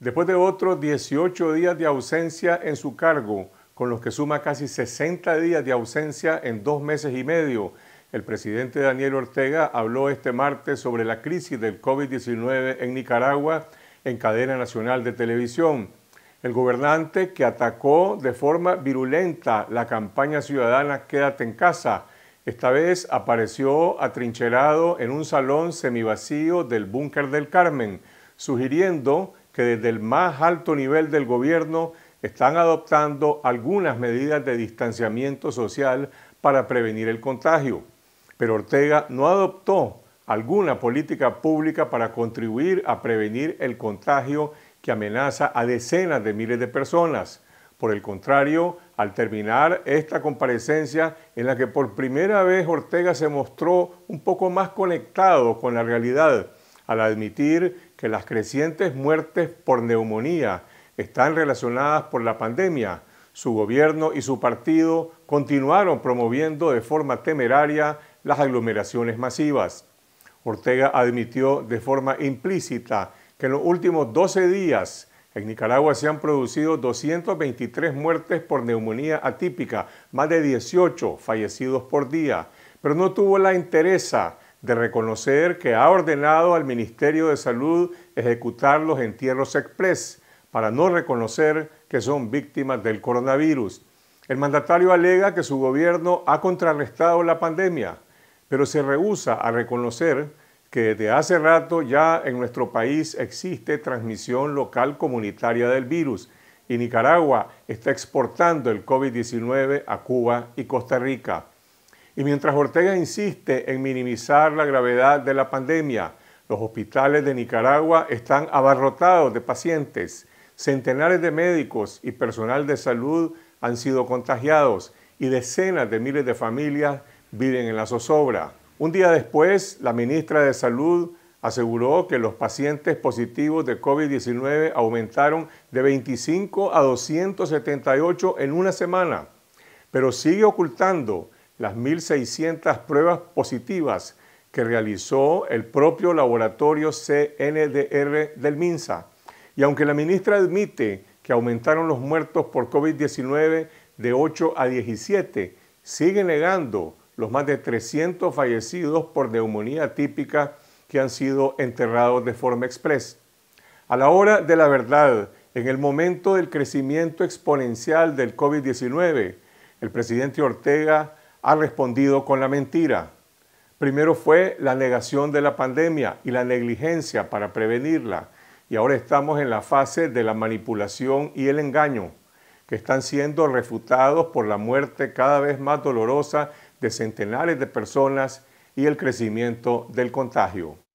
Después de otros 18 días de ausencia en su cargo, con los que suma casi 60 días de ausencia en dos meses y medio, el presidente Daniel Ortega habló este martes sobre la crisis del COVID-19 en Nicaragua en cadena nacional de televisión. El gobernante que atacó de forma virulenta la campaña ciudadana Quédate en casa, esta vez apareció atrincherado en un salón semivacío del búnker del Carmen, sugiriendo que desde el más alto nivel del gobierno están adoptando algunas medidas de distanciamiento social para prevenir el contagio. Pero Ortega no adoptó alguna política pública para contribuir a prevenir el contagio que amenaza a decenas de miles de personas. Por el contrario, al terminar esta comparecencia en la que por primera vez Ortega se mostró un poco más conectado con la realidad, al admitir que las crecientes muertes por neumonía están relacionadas por la pandemia, su gobierno y su partido continuaron promoviendo de forma temeraria las aglomeraciones masivas. Ortega admitió de forma implícita que en los últimos 12 días en Nicaragua se han producido 223 muertes por neumonía atípica, más de 18 fallecidos por día, pero no tuvo la interés de reconocer que ha ordenado al Ministerio de Salud ejecutar los entierros express para no reconocer que son víctimas del coronavirus. El mandatario alega que su gobierno ha contrarrestado la pandemia, pero se rehúsa a reconocer que desde hace rato ya en nuestro país existe transmisión local comunitaria del virus y Nicaragua está exportando el COVID-19 a Cuba y Costa Rica. Y mientras Ortega insiste en minimizar la gravedad de la pandemia, los hospitales de Nicaragua están abarrotados de pacientes. Centenares de médicos y personal de salud han sido contagiados y decenas de miles de familias viven en la zozobra. Un día después, la ministra de Salud aseguró que los pacientes positivos de COVID-19 aumentaron de 25 a 278 en una semana, pero sigue ocultando las 1.600 pruebas positivas que realizó el propio laboratorio CNDR del MINSA. Y aunque la ministra admite que aumentaron los muertos por COVID-19 de 8 a 17, sigue negando los más de 300 fallecidos por neumonía típica que han sido enterrados de forma express. A la hora de la verdad, en el momento del crecimiento exponencial del COVID-19, el presidente Ortega ha respondido con la mentira. Primero fue la negación de la pandemia y la negligencia para prevenirla, y ahora estamos en la fase de la manipulación y el engaño, que están siendo refutados por la muerte cada vez más dolorosa de centenares de personas y el crecimiento del contagio.